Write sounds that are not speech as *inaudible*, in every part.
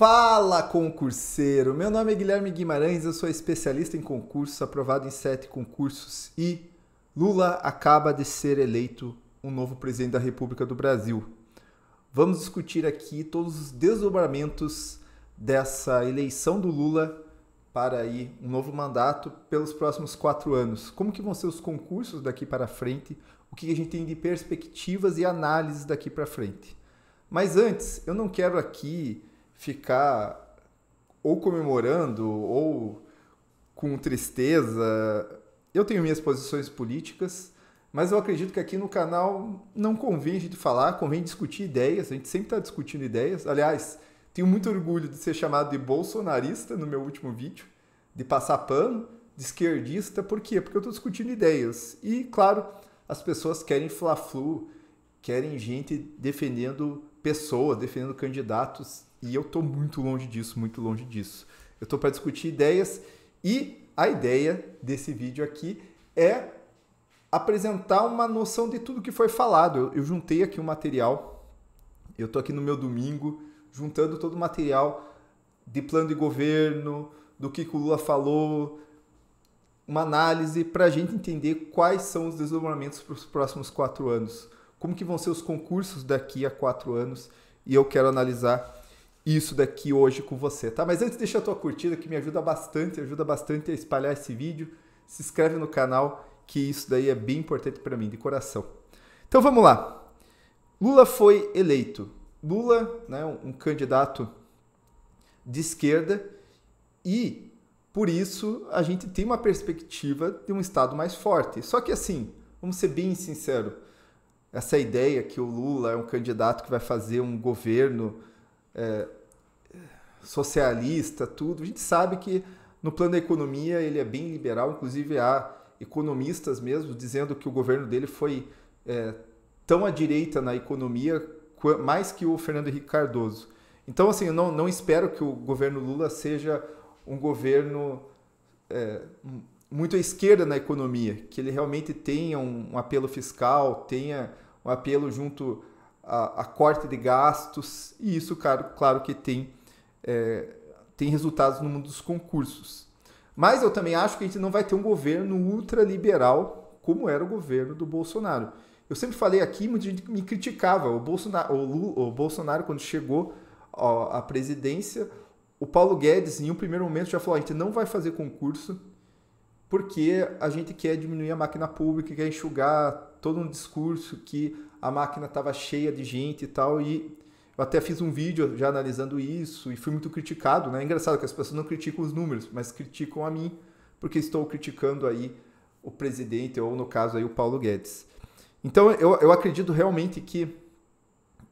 Fala concurseiro! Meu nome é Guilherme Guimarães, eu sou especialista em concursos, aprovado em sete concursos e Lula acaba de ser eleito um novo presidente da República do Brasil. Vamos discutir aqui todos os desdobramentos dessa eleição do Lula para aí um novo mandato pelos próximos quatro anos. Como que vão ser os concursos daqui para frente? O que a gente tem de perspectivas e análises daqui para frente? Mas antes, eu não quero aqui ficar ou comemorando ou com tristeza. Eu tenho minhas posições políticas, mas eu acredito que aqui no canal não convém a gente falar, convém discutir ideias. A gente sempre está discutindo ideias. Aliás, tenho muito orgulho de ser chamado de bolsonarista no meu último vídeo, de passar pano, de esquerdista. Por quê? Porque eu estou discutindo ideias. E, claro, as pessoas querem fla-flu, querem gente defendendo pessoas, defendendo candidatos e eu estou muito longe disso, muito longe disso. Eu estou para discutir ideias e a ideia desse vídeo aqui é apresentar uma noção de tudo que foi falado. Eu, eu juntei aqui o um material, eu estou aqui no meu domingo, juntando todo o material de plano de governo, do que, que o Lula falou, uma análise para a gente entender quais são os desdobramentos para os próximos quatro anos, como que vão ser os concursos daqui a quatro anos, e eu quero analisar isso daqui hoje com você, tá? Mas antes deixa a tua curtida que me ajuda bastante, ajuda bastante a espalhar esse vídeo. Se inscreve no canal que isso daí é bem importante para mim de coração. Então vamos lá. Lula foi eleito. Lula, né, um candidato de esquerda e por isso a gente tem uma perspectiva de um estado mais forte. Só que assim, vamos ser bem sincero, essa ideia que o Lula é um candidato que vai fazer um governo é, socialista, tudo. A gente sabe que no plano da economia ele é bem liberal, inclusive há economistas mesmo dizendo que o governo dele foi é, tão à direita na economia mais que o Fernando Henrique Cardoso. Então, assim, eu não, não espero que o governo Lula seja um governo é, muito à esquerda na economia, que ele realmente tenha um, um apelo fiscal, tenha um apelo junto a, a corte de gastos, e isso, claro, claro que tem, é, tem resultados no mundo dos concursos. Mas eu também acho que a gente não vai ter um governo ultraliberal como era o governo do Bolsonaro. Eu sempre falei aqui, muita gente me criticava. O Bolsonaro, o, Lula, o Bolsonaro quando chegou ó, à presidência, o Paulo Guedes, em um primeiro momento, já falou: a gente não vai fazer concurso, porque a gente quer diminuir a máquina pública, quer enxugar todo um discurso que a máquina estava cheia de gente e tal. E eu até fiz um vídeo já analisando isso e fui muito criticado. Né? É engraçado que as pessoas não criticam os números, mas criticam a mim, porque estou criticando aí o presidente, ou no caso aí o Paulo Guedes. Então eu, eu acredito realmente que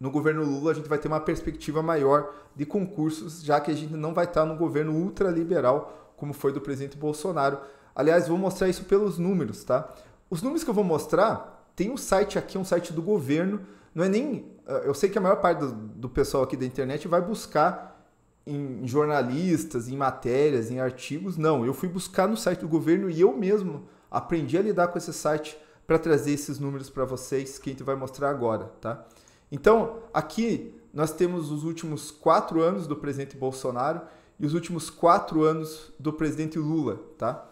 no governo Lula a gente vai ter uma perspectiva maior de concursos, já que a gente não vai estar no governo ultraliberal como foi do presidente Bolsonaro. Aliás, vou mostrar isso pelos números, tá? Os números que eu vou mostrar, tem um site aqui, um site do governo, não é nem. Eh, eu sei que a maior parte do, do pessoal aqui da internet vai buscar em, em jornalistas, em matérias, em artigos. Não, eu fui buscar no site do governo e eu mesmo aprendi a lidar com esse site para trazer esses números para vocês que a gente vai mostrar agora, tá? Então, aqui nós temos os últimos quatro anos do presidente Bolsonaro e os últimos quatro anos do presidente Lula, tá?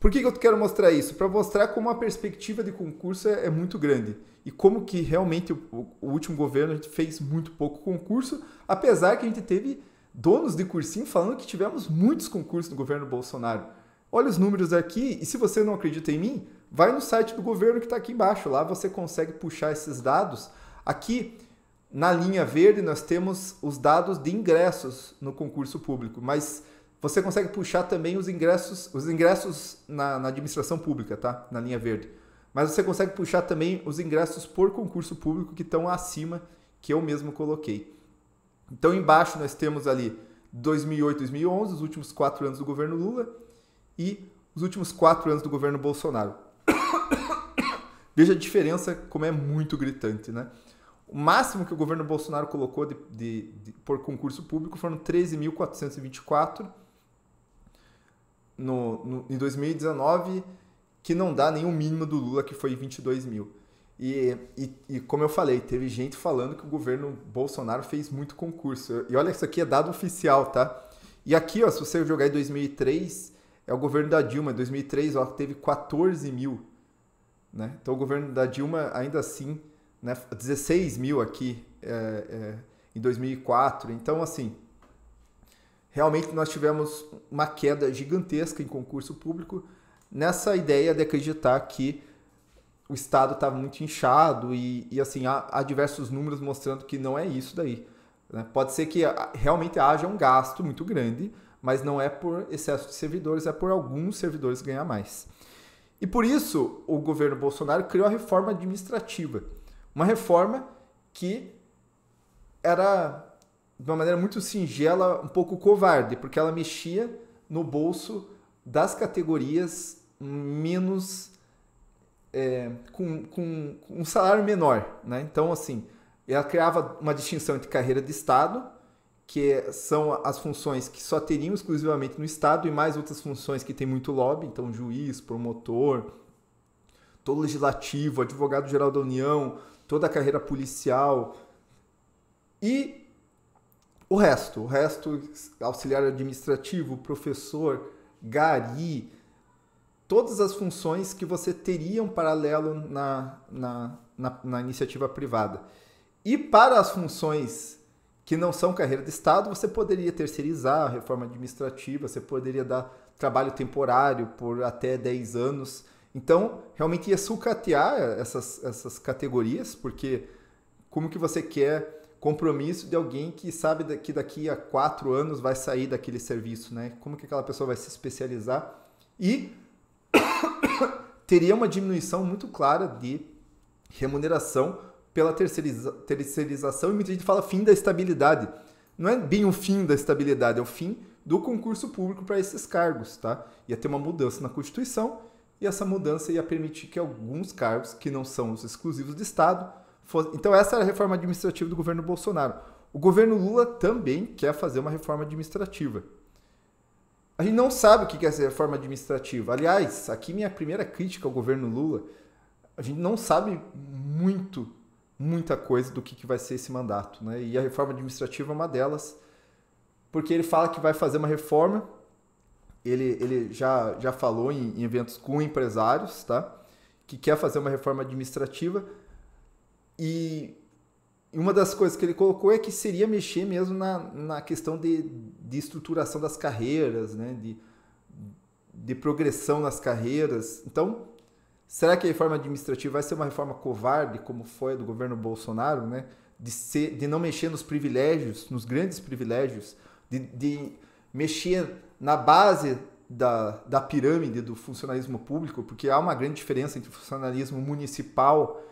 Por que, que eu quero mostrar isso? Para mostrar como a perspectiva de concurso é, é muito grande e como que realmente o, o, último governo a gente fez muito pouco concurso, apesar que a gente teve donos de cursinho falando que tivemos muitos concursos no governo Bolsonaro. Olha os números aqui e se você não acredita em mim, vai no site do governo que está aqui embaixo. Lá você consegue puxar esses dados. Aqui na linha verde nós temos os dados de ingressos no concurso público, mas você consegue puxar também os ingressos, os ingressos na, na administração pública, tá? Na linha verde. Mas você consegue puxar também os ingressos por concurso público que estão acima que eu mesmo coloquei. Então embaixo nós temos ali 2008, 2011, os últimos quatro anos do governo Lula e os últimos quatro anos do governo Bolsonaro. *coughs* Veja a diferença como é muito gritante, né? O máximo que o governo Bolsonaro colocou de, de, de por concurso público foram 13.424 no, no, em 2019 que não dá nenhum mínimo do Lula, que foi 22 mil. E, e, e, como eu falei, teve gente falando que o governo Bolsonaro fez muito concurso. E olha, isso aqui é dado oficial, tá? E aqui, ó, se você jogar em 2003, é o governo da Dilma. Em 2003, ó, teve 14 mil. Né? Então, o governo da Dilma, ainda assim, né, 16 mil aqui é, é, em 2004. Então, assim, realmente nós tivemos uma queda gigantesca em concurso público nessa ideia de acreditar que o Estado estava muito inchado e, e assim, há, há, diversos números mostrando que não é isso daí. Né? Pode ser que ah, realmente haja um gasto muito grande, mas não é por excesso de servidores, é por alguns servidores ganhar mais. E por isso o governo Bolsonaro criou a reforma administrativa, uma reforma que era de uma maneira muito singela, um pouco covarde, porque ela mexia no bolso das categorias menos. É, com, com, com um salário menor. Né? Então, assim, ela criava uma distinção entre carreira de Estado, que é, são as funções que só teriam exclusivamente no Estado, e mais outras funções que tem muito lobby, então juiz, promotor, todo legislativo, advogado-geral da União, toda a carreira policial. E o resto, o resto, auxiliar administrativo, professor, gari, todas as funções que você teria um paralelo na, na, na, na iniciativa privada. E para as funções que não são carreira de Estado, você poderia terceirizar a reforma administrativa, você poderia dar trabalho temporário por até 10 anos. Então, realmente ia sucatear essas, essas categorias, porque como que você quer compromisso de alguém que sabe que daqui a quatro anos vai sair daquele serviço, né? Como que aquela pessoa vai se especializar e *coughs* teria uma diminuição muito clara de remuneração pela terceiriza terceirização e muita gente fala fim da estabilidade. Não é bem o fim da estabilidade, é o fim do concurso público para esses cargos, tá? Ia ter uma mudança na Constituição e essa mudança ia permitir que alguns cargos que não são os exclusivos de Estado então, essa era a reforma administrativa do governo Bolsonaro. O governo Lula também quer fazer uma reforma administrativa. A gente não sabe o que é essa reforma administrativa. Aliás, aqui minha primeira crítica ao governo Lula. A gente não sabe muito, muita coisa do que vai ser esse mandato. Né? E a reforma administrativa é uma delas, porque ele fala que vai fazer uma reforma. Ele, ele já, já falou em, em eventos com empresários, tá? Que quer fazer uma reforma administrativa e uma das coisas que ele colocou é que seria mexer mesmo na, na questão de, de estruturação das carreiras, né? de, de progressão nas carreiras. Então, será que a reforma administrativa vai ser uma reforma covarde, como foi a do governo Bolsonaro, né? de, ser, de não mexer nos privilégios, nos grandes privilégios, de, de mexer na base da, da pirâmide do funcionalismo público, porque há uma grande diferença entre o funcionalismo municipal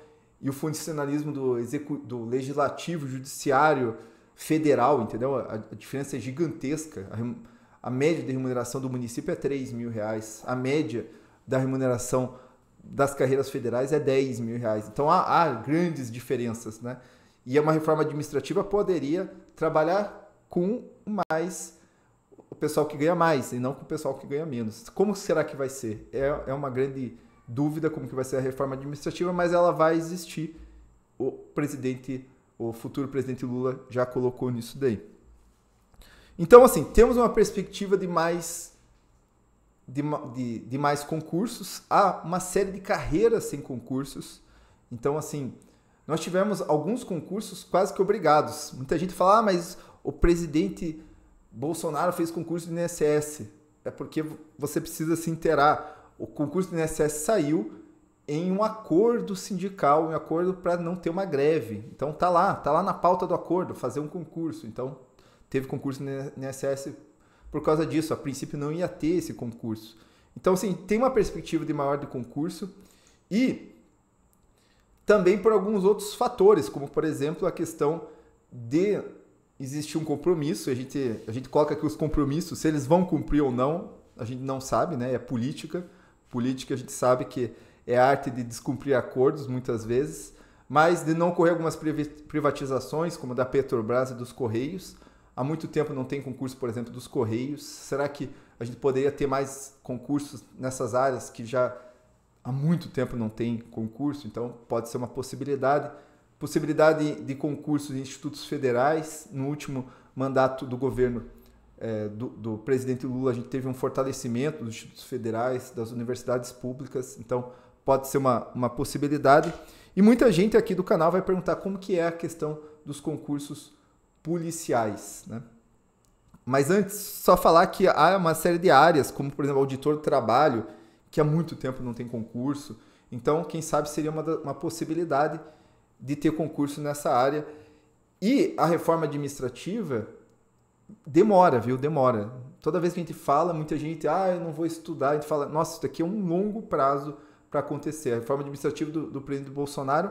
e o funcionalismo do, do legislativo, judiciário, federal, entendeu? A, a diferença é gigantesca. A, a, média de remuneração do município é 3 mil reais. A média da remuneração das carreiras federais é 10 mil reais. Então há, há grandes diferenças, né? E é uma reforma administrativa poderia trabalhar com mais o pessoal que ganha mais e não com o pessoal que ganha menos. Como será que vai ser? É, é uma grande dúvida como que vai ser a reforma administrativa, mas ela vai existir. O presidente, o futuro presidente Lula já colocou nisso daí. Então, assim, temos uma perspectiva de mais de, de, de mais concursos, há uma série de carreiras sem concursos. Então, assim, nós tivemos alguns concursos quase que obrigados. Muita gente fala, ah, mas o presidente Bolsonaro fez concurso de INSS. É porque você precisa se inteirar o concurso do INSS saiu em um acordo sindical, um acordo para não ter uma greve. Então tá lá, tá lá na pauta do acordo, fazer um concurso. Então teve concurso no INSS por causa disso. A princípio não ia ter esse concurso. Então assim, tem uma perspectiva de maior de concurso e também por alguns outros fatores, como por exemplo a questão de existir um compromisso, a gente, a gente coloca aqui os compromissos, se eles vão cumprir ou não, a gente não sabe, né? É política política, a gente sabe que é a arte de descumprir acordos, muitas vezes, mas de não correr algumas privatizações, como a da Petrobras e dos Correios. Há muito tempo não tem concurso, por exemplo, dos Correios. Será que a gente poderia ter mais concursos nessas áreas que já há muito tempo não tem concurso? Então, pode ser uma possibilidade. Possibilidade de concurso de institutos federais. No último mandato do governo é, do, do, presidente Lula, a gente teve um fortalecimento dos institutos federais, das universidades públicas, então pode ser uma, uma possibilidade. E muita gente aqui do canal vai perguntar como que é a questão dos concursos policiais, né? Mas antes, só falar que há uma série de áreas, como por exemplo, auditor do trabalho, que há muito tempo não tem concurso. Então, quem sabe seria uma, uma possibilidade de ter concurso nessa área. E a reforma administrativa demora, viu? Demora. Toda vez que a gente fala, muita gente, ah, eu não vou estudar, a gente fala, nossa, isso daqui é um longo prazo para acontecer. A reforma administrativa do, do presidente Bolsonaro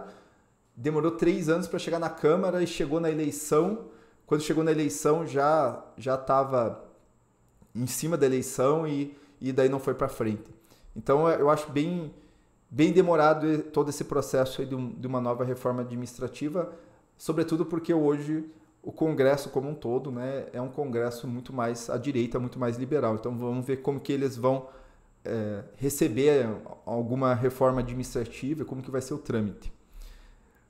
demorou três anos para chegar na Câmara e chegou na eleição. Quando chegou na eleição, já já estava em cima da eleição e, e daí não foi para frente. Então, é, eu acho bem, bem demorado todo esse processo de, um, de uma nova reforma administrativa, sobretudo porque hoje o Congresso como um todo, né, é um Congresso muito mais à direita, é muito mais liberal. Então vamos ver como que eles vão é, receber alguma reforma administrativa, como que vai ser o trâmite.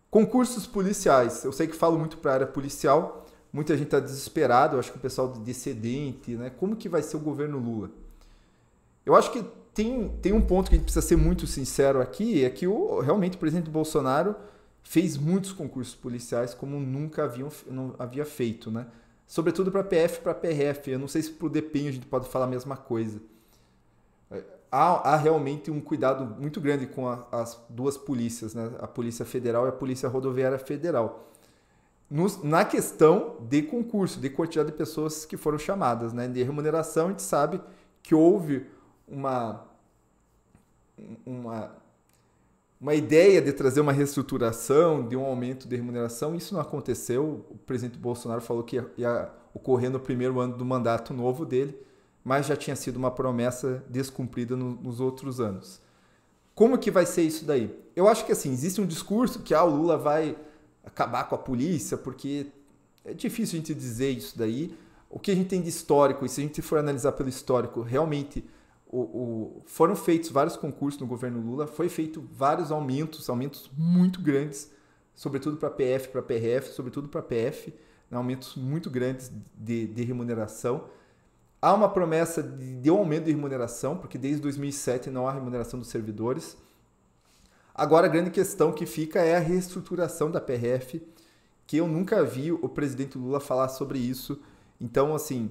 Concursos policiais. Eu sei que falo muito para a área policial, muita gente está desesperado. Eu acho que o pessoal do decedente, né, como que vai ser o governo Lula? Eu acho que tem, tem um ponto que a gente precisa ser muito sincero aqui, é que o, realmente o presidente Bolsonaro fez muitos concursos policiais como nunca haviam, não havia feito, né? Sobretudo para PF, para PRF. Eu não sei se para o DPEM a gente pode falar a mesma coisa. É, há, há, realmente um cuidado muito grande com a, as duas polícias, né? a Polícia Federal e a Polícia Rodoviária Federal. Nos, na questão de concurso, de quantidade de pessoas que foram chamadas, né? de remuneração, a gente sabe que houve uma, uma uma ideia de trazer uma reestruturação, de um aumento de remuneração, isso não aconteceu. O presidente Bolsonaro falou que ia, ia ocorrer no primeiro ano do mandato novo dele, mas já tinha sido uma promessa descumprida no, nos outros anos. Como que vai ser isso daí? Eu acho que assim, existe um discurso que ah, o Lula vai acabar com a polícia, porque é difícil a gente dizer isso daí. O que a gente tem de histórico, e se a gente for analisar pelo histórico, realmente o, o, foram feitos vários concursos no governo Lula, foi feito vários aumentos, aumentos muito grandes, sobretudo para PF, para PRF, sobretudo para PF, né, aumentos muito grandes de, de remuneração. Há uma promessa de, de um aumento de remuneração, porque desde 2007 não há remuneração dos servidores. Agora a grande questão que fica é a reestruturação da PRF, que eu nunca vi o presidente Lula falar sobre isso. Então, assim,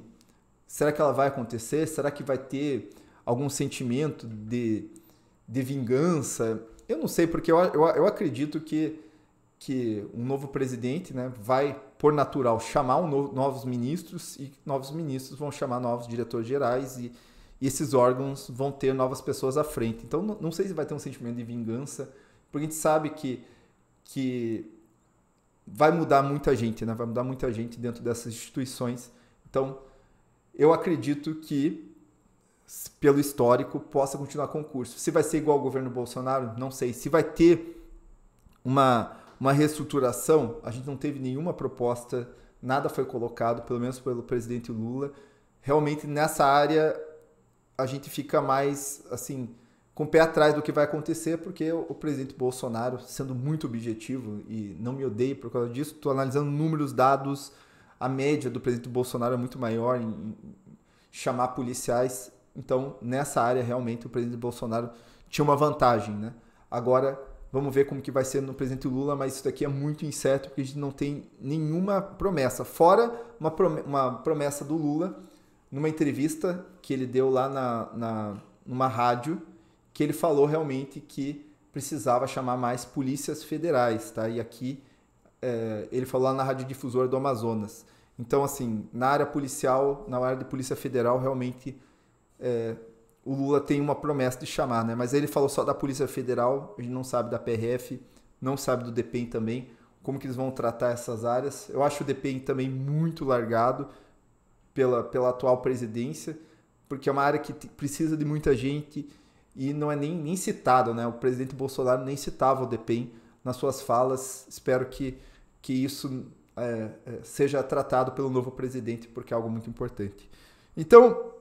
será que ela vai acontecer? Será que vai ter algum sentimento de, de vingança. Eu não sei, porque eu, eu, eu acredito que, que um novo presidente né, vai, por natural, chamar um novos ministros e novos ministros vão chamar novos diretores gerais e, e esses órgãos vão ter novas pessoas à frente. Então, não, não sei se vai ter um sentimento de vingança, porque a gente sabe que, que vai mudar muita gente, né? vai mudar muita gente dentro dessas instituições. Então, eu acredito que pelo histórico, possa continuar com o curso. Se vai ser igual ao governo Bolsonaro, não sei. Se vai ter uma, uma reestruturação, a gente não teve nenhuma proposta, nada foi colocado, pelo menos pelo presidente Lula. Realmente, nessa área, a gente fica mais, assim, com o pé atrás do que vai acontecer, porque o presidente Bolsonaro, sendo muito objetivo, e não me odeio por causa disso, estou analisando números, dados, a média do presidente Bolsonaro é muito maior em, chamar policiais então, nessa área, realmente, o presidente Bolsonaro tinha uma vantagem, né? Agora, vamos ver como que vai ser no presidente Lula, mas isso daqui é muito incerto, porque a gente não tem nenhuma promessa. Fora uma, uma promessa do Lula, numa entrevista que ele deu lá na, na, numa rádio, que ele falou realmente que precisava chamar mais polícias federais, tá? E aqui é, ele falou lá na Rádio Difusora do Amazonas. Então, assim, na área policial, na área de Polícia Federal, realmente é, o Lula tem uma promessa de chamar, né? Mas aí ele falou só da Polícia Federal, a gente não sabe da PRF, não sabe do DPEM também, como que eles vão tratar essas áreas. Eu acho o DPEM também muito largado pela, pela atual presidência, porque é uma área que precisa de muita gente e não é nem, nem citado, né? O presidente Bolsonaro nem citava o DPEM nas suas falas. Espero que, que isso é, é, seja tratado pelo novo presidente, porque é algo muito importante. Então,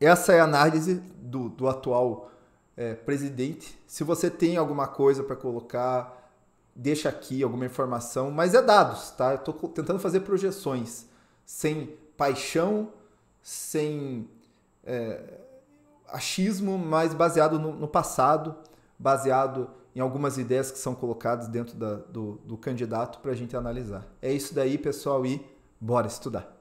essa é a análise do, do atual é, presidente. Se você tem alguma coisa para colocar, deixa aqui alguma informação, mas é dados, tá? Eu estou tentando fazer projeções sem paixão, sem é, achismo, mas baseado no, no, passado, baseado em algumas ideias que são colocadas dentro da, do, do candidato para a gente analisar. É isso daí, pessoal, e bora estudar!